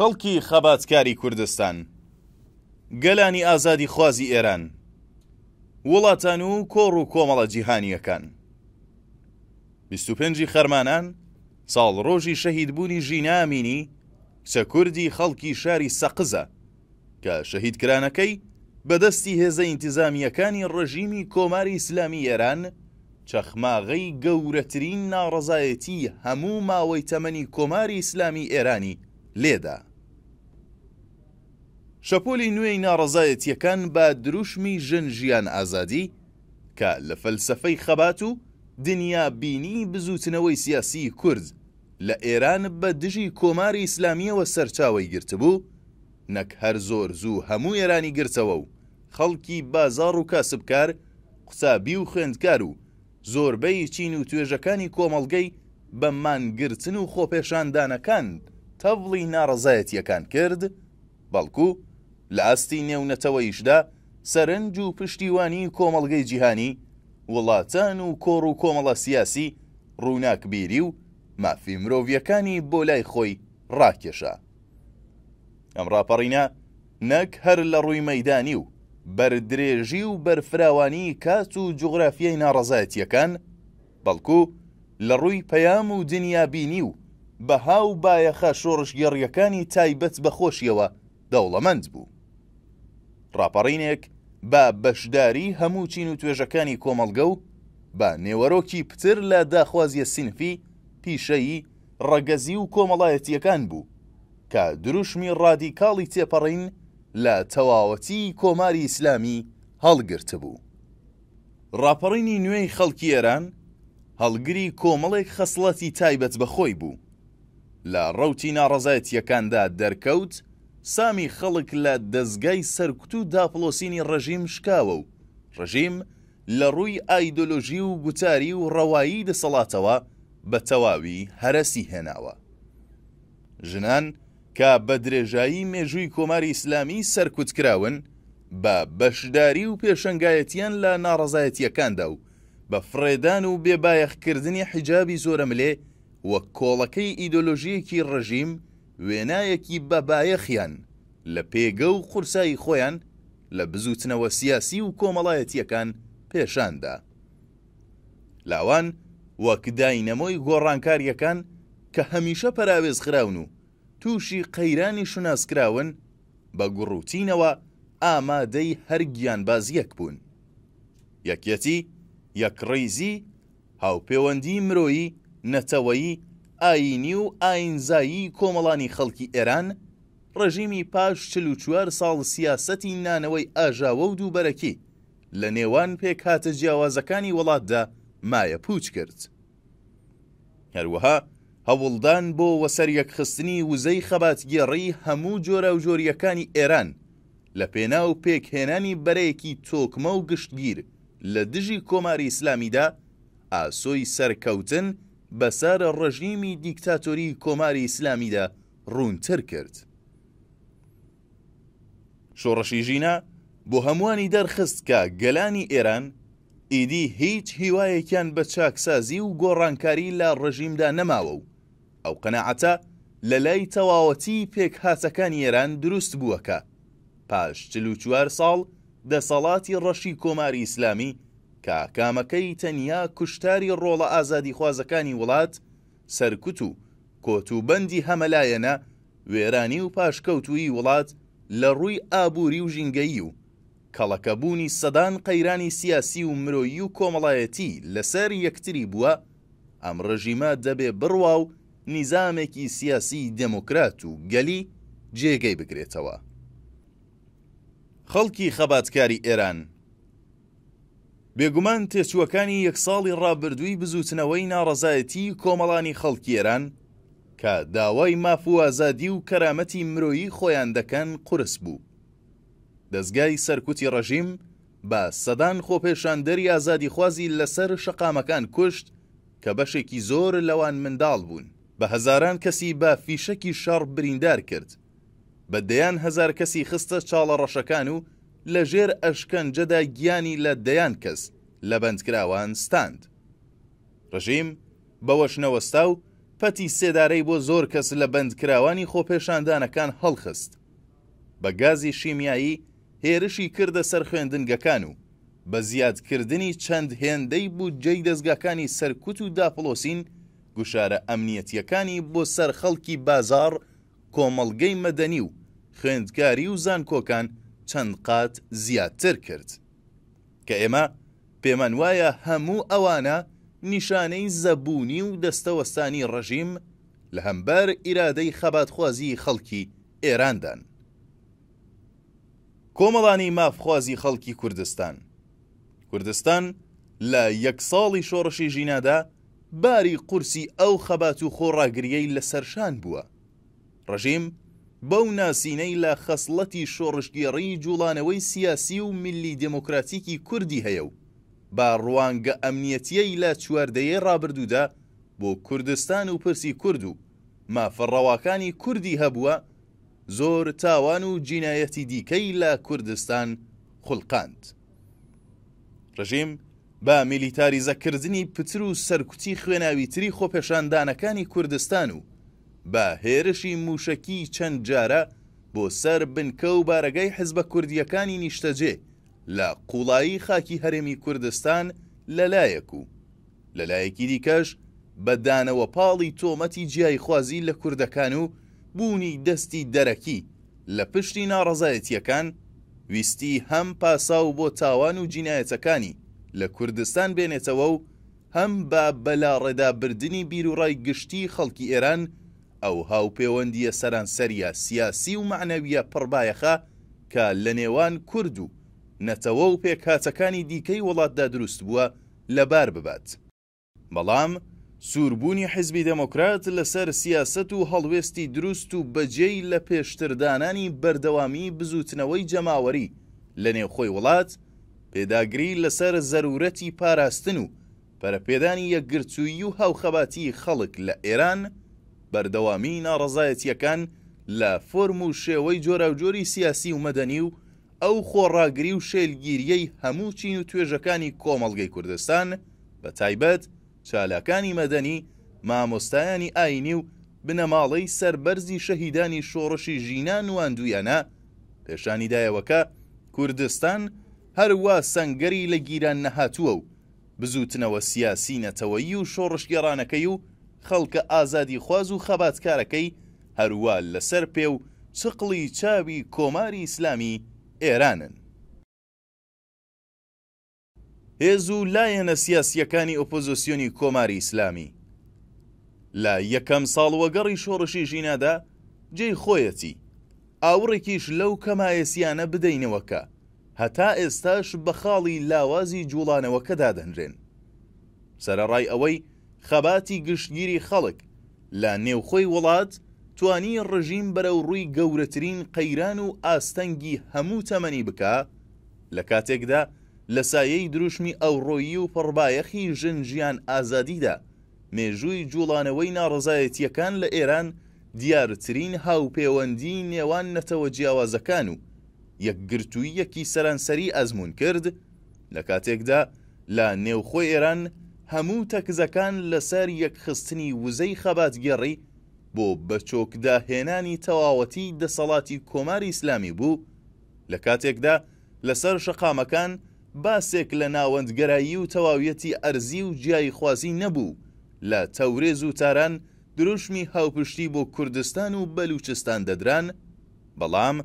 خەڵکی خەباتکاری کوردستان گەلانی ئازادی خوازی ئێران وڵاتان و کۆڕ و کۆمەڵە جیهانیەکان 25 خەرمانان ساڵ ڕۆژی شەهید بوونی ژینامینی کچە کوردی خەڵکی شاری سەقزە کە شەهیدکرانەکەی بەدەستی هێزە ئینتیزامیەکانی ڕژیمی کۆماری ئیسلامی ئێران چەخماغی گەورەترین ناڕزایەتی هەموو ماوەی تەمەنی کۆماری ئیسلامی ئێرانی لێدا شەپۆلی نوێی ناڕزایەتیەکان بە دروشمی ژن ژیان ئازادی کە لە فەلسفەی خەبات و دنیا بینی بزوتنەوەی سیاسی کورد لە ئێران بە دژی کۆماری ئیسلامیەوە سەرچاوی گرتبوو نەک هەر زۆر زوو هەموو ئێرانی گرتەوە و خەڵکی بازار و کاسبکار قوسابی و خوێندکار و زۆربەی چین و توێژەکانی کۆمەڵگەی بە مانگرتن و خۆپێشاندانەکان تەڤڵی ناڕزایەتیەکان کرد بەڵکو لە ئاستی نێونەتەوەیشدا سەرنج و پشتیوانی کۆمەڵگەی جیهانی وڵاتان و کۆڕ و کۆمەڵە سیاسی ڕووناکبیری و مافی مرۆڤیەکانی بۆ لای خۆی ڕاکێشە. ئەم ڕاپەڕینە نەک هەر لە ڕووی مەدانی و بەردرێژی و بەرفراوانی کات و جوغرافیای ناڕزایەتیەکان بەڵکو لە ڕووی پەیام و دنیابینی و بەها و بایەخە شۆڕشگەڕیەکانی تایبەت بەخۆشیەوە دەوڵەمەند بوو. ڕاپەڕینێک بە بەشداری هەموو چین و توێژەکانی کۆمەڵگە و بە نێوەرۆکی پتر لە داخوازیە سنفی پیشەیی ڕەگەزی و کۆمەڵایەتیەکان بوو کە دروشمی ڕادیکاڵی تێپەڕین لە تەواوەتی کۆماری ئیسلامی هەڵگرت بوو. ڕاپەڕینی نوێی خەڵکی ئێران هەڵگری کۆمەڵێک خەسڵەتی تایبەت بەخۆی بوو. لە ڕەوتی ناڕزایەتیەکاندا دەرکەوت سامی خەڵک لە دەستگای سەرکوت و داپلۆسینی ڕژیم شکاوە و ڕژیم لە ڕووی ئایدۆلۆژی و گوتاری و ڕەوایی دەسەڵاتەوە بە تەواوی هەرەسی هێناوە ژنان کە بە درێژایی مێژووی کۆماری ئیسلامی سەرکوتکراون بە بەشداری و پێشنگایەتیان لە ناڕزایەتیەکاندا و بە فرێدان و بێبایەخکردنی حیجابی زۆرەملێ وە کۆڵەکەی ئیدۆلۆژیەکی ڕژیم وێنایەکی بەبایەخیان لە پێگە و قورسایی خۆیان لە بزوتنەوە سیاسی و کۆمەڵایەتیەکان پێشاندا. لاوان وەک داینەمۆی گۆڕانکاریەکان کە هەمیشە پەراوێز خراون و تووشی قەیرانی شوناسکراون بە گوڕوتینەوە ئامادەی هەرگیان باز یەک بوون. یەکەتی یەکڕیزی هاوپەیوەندی مرۆیی نەتەوەیی ئاینی و ئاینزایی کۆمەڵانی خەڵکی ئێران ڕژیمی پاش چل و چوار ساڵ سیاسەتی نانەوەی ئاژاوە و دووبەرەکی لە نێوان پێک هاتە جیاوازەکانی وڵاتدا مایە پوچ کرد. هەروەها هەوڵدان بۆ وەسەر یەکخستنی وزەی خەباتگێڕی هەموو جۆرە و جۆریەکانی ئێران لە پێناو پێکهێنانی بەرەیەکی تۆکمە و گشتگیر لە دژی کۆماری ئیسلامیدا ئاسۆی سەرکەوتن بەسارە ڕژیمی دیکتاتۆری کۆماری ئیسلامیدا ڕوونتر کرد. شۆڕەشی ژینە بۆ هەمووانی دەرخست کە گەلانی ئێران ئیدی هیچ هیوایەکیان بە چاکسازی و گۆڕانکاری لە ڕژیمدا نەماوە و ئەو قەنەعەتە لە لای تەواوەتی پێک هاتەکانی ئێران دروست بووەکە پاش چلو چوار ساڵ دەسەڵاتی ڕەشی کۆماری ئیسلامی کە کامەکەی تەنیا کوشتاری ڕۆڵە ئازادی خوازەکانی وڵات سەرکوت و کۆتوبەندی هەمەلایەنە وێرانی و پاشکەوتوی وڵات لە ڕووی ئابووری و ژینگەیی و کەڵەکەبوونی سەدان قەیرانی سیاسی و مرۆیی و کۆمەڵایەتی لەسەر یەکتری بووە ئەم ڕژیمە دەبێ بڕوا و نیزامێکی سیاسی دموکرات و گەلی جێگەی بگرێتەوە. خەڵکی خەباتکاری ئێران بێگومان تێچووەکانی یەک ساڵی ڕابردووی بزوتنەوەی ناڕزایەتی کۆمەڵانی خەڵکیێران کە داوای ماف و ئازادی و کەرامەتی مرۆیی خۆیان دەکەن قرس بوو. دەستگای سەرکوتی ڕژیم بە سەدان خۆپێشاندەری ئازادی خوازی لەسەر شەقامەکان کوشت کە بەشێکی زۆر لەوان منداڵ بوون بە هەزاران کەسی بە فیشکی شەڕ بریندار کرد بە دەیان هزار کەسی خستە چاڵە ڕەشەکان و لە ژێر ئەشکەنجەدا گیانی لە دەیان کەس لە بەندکراوان ستاند. ڕژیم بەوەشنەوەستا و پەتی سێدارەی بۆ زۆر کەس لە بەندکراوانی خۆپێشاندانەکان هەڵخست. بە گازی شیمیایی هێرشی کردە سەر خوێندنگەکان و بە زیادکردنی چەند هێندەی بوو جێی دەستگاکانی سەرکوت و داپلۆسین گوشارە ئەمنیەتیەکانی بۆ سەر خەڵکی بازار کۆمەلگەی مەدەنی و خوێندکاری و زانکۆکان چەند قات زیاتر کرد کە ئێمە پێمان وایە هەموو ئەوانە نیشانەی زەبوونی و دەستەوەستانی ڕژیم لە هەمبەر ئیرادەی خەباتخوازی خەڵکی ئێراندان کۆمەڵانی مافخوازی خەڵکی کوردستان کوردستان لە یەک ساڵی شۆڕشی ژینادا باری قورسی ئەو خەبات و خۆڕاگریەی لەسەرشان بووە ڕژیم بەو ناسینەی لە خەسڵەتی شۆڕشگێڕی جوڵانەوەی سیاسی و میلی دموکراتیکی کوردی هەیە و با ڕوانگە ئەمنیەتیەی لە چواردەیە ڕابردوودا بۆ کوردستان و پرسی کورد و مافەڕەواکانی کوردی هەبووە زۆر تاوان و جینایەتی دیکەی لە کوردستان خوڵقاند. ڕژیم بە میلیتاریزەکردنی پتر و سەرکوتی خوێناوی تری خۆپێشاندانەکانی کوردستان و بە هێرشی موشکی چەند جارە بۆ سەر بنکە و بارەگەی حزبە کوردیەکانی نیشتەجێ لە قوڵایی خاکی هەرێمی کوردستان لەلایەک و لەلایەکی دیکەش بەدانەوە پاڵی تۆمەتی جیای خوازی لە کوردەکان و بوونی دەستی دەرەکی لە پشتی ناڕزایەتیەکان ویستی هەم پاسا و بۆ تاوان و جینایەتەکانی لە کوردستان بێنێتەوە و هەم بە بەلا ڕێدابردننی بیرروڕای گشتی خەڵکی ئێران ئەو هاوپەیوەندیە سەرانسەریە سیاسی و معنەویە پڕبایەخە کە لە نێوان کورد و نەتەوە و پێکهاتەکانی دیکەی وڵاتدا دروست بووە لەبار ببات. بەڵام سووربوونی حزبی دەموکرات لەسەر سیاست و هەڵوێستی دروست و بەجێی لە پێشتردانانی بەردەوامی بزوتنەوەی جەماوەری لە نێوخۆی وڵات پێداگری لەسەر زەرورەتی پاراستن و پەرەپێدانی یەکگرچووی و هاوخەباتی خەڵک لە ئێران بەردەوامی ناڕزایەتیەکان لە فۆرم و شێوەی جۆراوجۆری سیاسی و مەدەنی و ئەو خۆڕاگری و شێلگیریەی هەموو چین و توێژەکانی کۆمەڵگەی کوردستان بە تایبەت چالاکانی مەدەنی مامۆستایانی ئاینی و بنەماڵەی سربەرزی شەهیدانی شۆڕشی ژینان واندویانە پێشانیدایەوەکە کوردستان هەروە سنگەری لە گیران نەهاتووە و بزوتنەوە سیاسی نەتەوەیی و شۆڕشگەڕانەکەی و خەڵکە ئازادی خواز و خەباتکارەکەی هەروە لەسەر پێ و چقڵی چاوی کۆماری ئیسلامی ئێرانن. هێز و لایەنە سیاسیەکانی ئۆپۆزیسیۆنی کۆماری ئیسلامی. لە یەکەم ساڵوەگەڕی شۆڕشی ژینادا جێی خۆیەتی، ئاوڕێکیش لەو کەمایەسیانە بدەینەوەکە، هەتا ئێستاش بە خاڵی لاوازی جوڵانەوەکەدا دەنرێن. سەرەڕای ئەوەی خەباتی گشتگیری خەڵک لە نێوخۆی وڵات توانی ڕژیم بەرەو ڕووی گەورەترین قەیران و ئاستەنگی هەموو تەمەنی بکە لە کاتێکدا لە سایەی دروشمی ئەوڕۆیی و پڕبایەخی ژنجیان ئازادیدا مێژووی جوڵانەوەی ناڕزایەتیەکان لە ئێران دیارترین هاوپەیوەندی نێوان نەتەوە جیاوازەکان و یەکگرتووی یەکی سەرانسەری ئەزمون کرد لە کاتێکدا لە نێوخۆی ئێران هەموو تەکزەکان لەسەر یەکخستنی وزەی خەبات گەڕی بۆ بەچۆکداهێنانی تەواوەتی دەسەڵاتی کۆماری ئیسلامی بوو لە کاتێکدا لەسەر شەقامەکان باسێک لە ناوەندگەرایی و تەواویەتی ئەرزی و جیای خوازی نەبوو لە تەورێز و تاران دروشمی هاوپشتی بۆ کوردستان و بەلوچستان دەدران بەڵام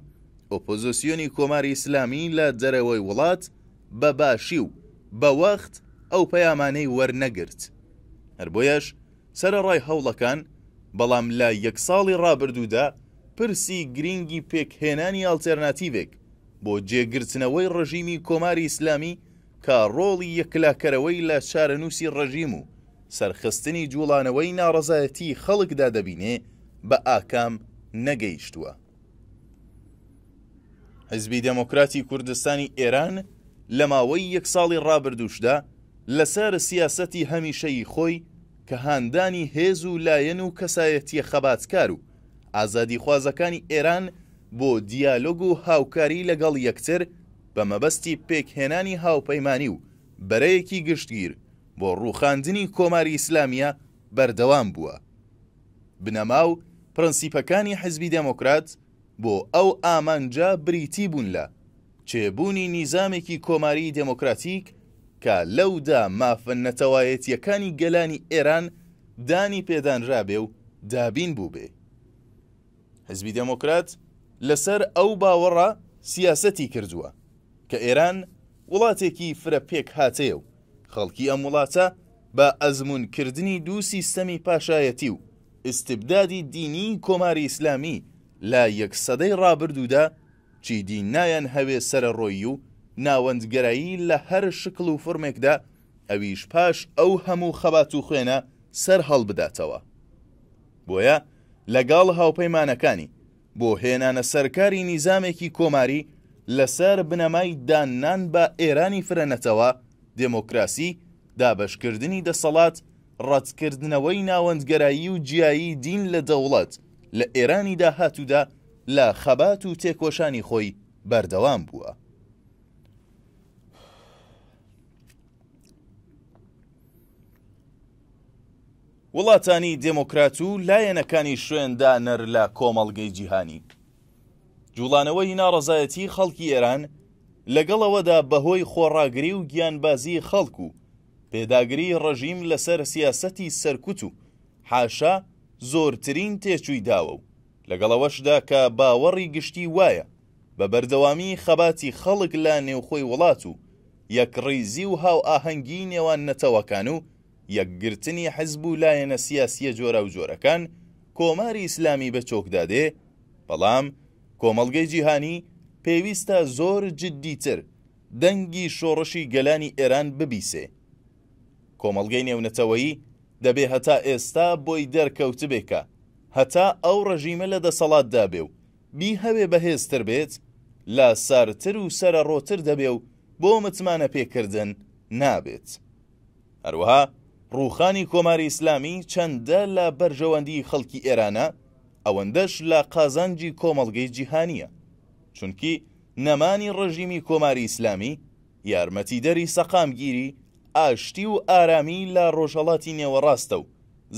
ئۆپۆزیسیۆنی کۆماری ئیسلامی لە دەرەوەی وڵات بەباشی و بەوەخت ئەو پەیامانەی وەرنەگرت هەر بۆیەش سرە ڕای هەوڵەکان بەڵام لە یەک ساڵی ڕابردوودا پرسی گرنگی پێکهێنانی ئالتەرناتیڤێک بۆ جێگرتنەوەی ڕژیمی کۆماری ئیسلامی کە ڕۆڵی یەکلاکەرەوەی لە چارەنووسی ڕژیم و سەرخستنی جوڵانەوەی ناڕزایەتی خەڵکدا دەبینێ بە ئاکام نەگەیشتووە. حزبی دەموکراتی کوردستانی ئێران لە ماوەی یەک ساڵی ڕابردوشدا لەسەر سیاسەتی هەمیشەی خۆی کە هاندانی هێز و لایەن و کەسایەتی خەباتکار و ئازادی خوازەکانی ئێران بۆ دیالۆگ و هاوکاری لەگەڵ یەکتر بە مەبەستی پێکهێنانی هاوپەیمانی و بەرەیەکی گشتگیر بۆ ڕووخاندنی کۆماری ئیسلامیە بەردەوام بووە. بنەما و پرەنسیپەکانی حزبی دەموکرات بۆ ئەو ئامانجا بریتی بوون لە چێبوونی نیزامێکی کۆماری دموکراتیک کە لەودا مافن نەتەوایەتیەکانی گەلانی ئێران دانی پێدانرابێ و دابین بوو بێ. حزبی دەموکرات لەسەر ئەو باوەڕە سیاسەتی کردووە کە ئێران وڵاتێکی فرەپێک هاتەیە و خەڵکی ئەم وڵاتە بە ئەزمونکردنی دوو سیستەمی پاشایەتی و استبدادی دینی کۆماری ئیسلامی لا یەک سەدەی ڕابردوودا چیدی نایەن هەوێ سەرڕۆیی و ناوەندگەرایی لە هەر شکل و فرمێکدا ئەویش پاش ئەو هەموو خەبات و خوێنە سەر هەڵ بداتەوە بۆیە لەگاڵ هاوپەیمانەکانی بۆ هێنانە سەرکاری نیزامێکی کۆماری لەسەر بنەمای داننان بە ئێرانی فرەنەتەوە دموکراسی دابشکردنی دەسەڵات ڕەتکردنەوەی ناوەندگەرایی و جیایی دین لە دەوڵەت لە ئێرانی داهاتوودا لە خەبات و تێکۆشانی خۆی بەردەوام بووە. وڵاتانی دێموکرات و لایەنەکانی شوێندا نەر لە کۆمەڵگەی جیهانی جوڵانەوەی ناڕزایەتی خەڵکی ئێران لەگەڵەوەدا بەهۆی خۆڕاگری و گیانبازی خەڵکو و پێداگری ڕژیم لەسەر سیاسەتی سەرکوت و حاشا زۆرترین تێچووی داوە و لەگەڵەوەشدا کە باوەڕی گشتی وایە بە بەردەوامی خەباتی خەڵک لە نێوخۆی وڵات و یەکڕیزی و هاو ئاهەنگی نێوان نەتەوەکان و یەکگرتنی حزب و لایەنە سیاسیە جۆرە و جۆرەکان کۆماری ئیسلامی بە چۆکدادێ بەڵام کۆمەڵگەی جیهانی پێویستە زۆر جددیتر دەنگی شۆڕشی گەلانی ئێران ببیسێ کۆمەڵگەی نێونەتەوەی دەبێ هەتا ئێستا بۆی دەرکەوتبێکە هەتا ئەو ڕژیمە لە دەسەڵات دابێ و بی هەوێ بەهێزتر بێت لا سارتر و سەرە ڕۆتر دەبێ و بۆ متمانە پێکردن نابێت هەروەها ڕوخانی کۆماری ئیسلامی چەندە لە بەرژەوەندی خەڵکی ئێرانە ئەوەندەش لە قازانجی کۆمەڵگەی جیهانیە چونکی نەمانی ڕژیمی کۆماری ئیسلامی یارمەتیدەری سەقامگیری ئاشتی و ئارامی لە ڕۆژەڵاتی نێوەڕاستە و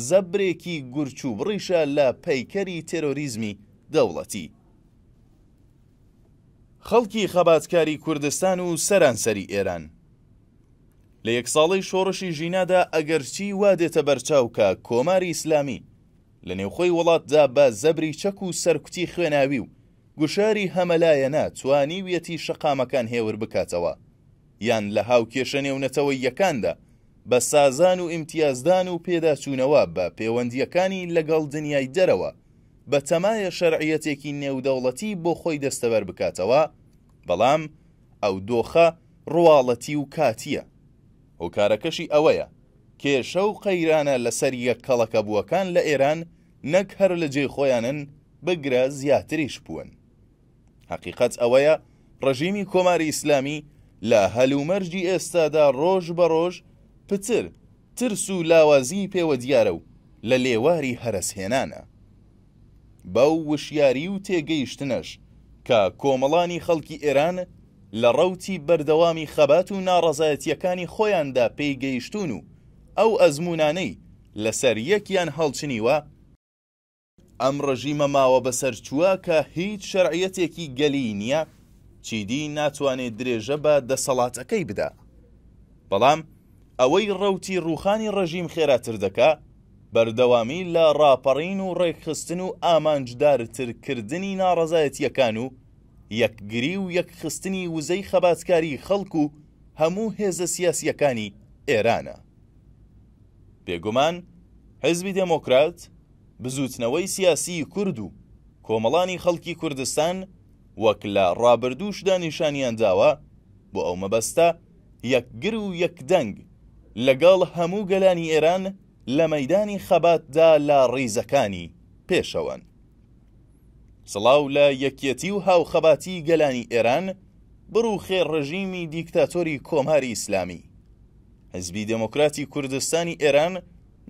زەبرێکی گورچوو بڕیشە لە پەیکەری تێرۆریزمی دەوڵەتی. خەڵکی خەباتکاری کوردستان و سەرانسەری ئێران لە یەک ساڵی شۆڕشی ژینادا ئەگەرچی وا دێتە بەرچاوکە کۆماری ئیسلامی لە نێوخۆی وڵاتدا بە زەبری چەک و سەرکوتی خوێناوی و گوشاری هەمەلایەنە توانیویەتی شەقامەکان هێور بکاتەوە یان لە هاو کێشە نێونەتەوەی یەکاندا بە سازان و ئیمتیازدان و پێداچوونەوە بە پەیوەندیەکانی لەگەڵ دنیای دەرەوە بە تەمایە شەرعیەتێکی نێودەوڵەتی بۆ خۆی دەستەبەر بکاتەوە بەڵام ئەو دۆخە ڕواڵەتی و کاتیە هۆکارەکەشی ئەوەیە کێشە و قەیرانە لەسەر یەک کەڵەکە بووەکان لە ئێران نەک هەر لە جێ خۆیانن بگرە زیاتریش بوون. حقیقەت ئەوەیە ڕژیمی کۆماری ئیسلامی لە هەلومەرجی ئێستادا ڕۆژ بە ڕۆژ پتر ترس و لاوازی پێوە دیارە و لە لێواری هەرسهێنانە. بەو وشیاری و تێگەیشتنەش کە کۆمەڵانی خەڵکی ئێرانە لە ڕەوتی بەردەوامی خەبات و ناڕەزایەتیەکانی خۆیاندا پێیگەیشتون و ئەو ئەزمونانەی لەسەر یەکیان هەڵچنیوە ئەم ڕژیمە ماوە بەسەرچووە کە هیچ شەرعەتێکی گەلی نییە چیدی ناتوانێت درێژە بە دەسەڵاتەکەی بدا بەڵام ئەوەی ڕەوتی ڕوخانی ڕژیم خێراتر دەکا بەردەوامی لە ڕاپەڕین و ڕێکخستن و ئامانجدارترکردنی ناڕەزایەتیەکان و یەکگری و یەکخستنی وزەی خەباتکاری خەڵکو و هەموو هێزە سیاسیەکانی ئێرانە. بێگومان، حزبی دموکرات بزوتنەوەی سیاسی کورد و کۆمەڵانی خەڵکی کوردستان وەک لە ڕابردووشدا نیشانیان داوە بۆ ئەو مەبەستە یەکگر و یەکدەنگ لەگەڵ هەموو گەلانی ئێران لە مەدانی خەباتدا لا ڕیزەکانی پێشەوەن. سڵاو لە یەکەتی و هاوخەباتی گەلانی ئێران بڕوو خێ ڕژیمی دیکتاتۆری کۆماری ئیسلامی حزبی دموکراتی کوردستانی ئێران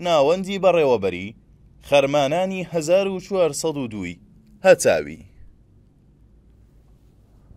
ناوەندی بەڕێوەبەری خەرمانانی 1992 هەتاوی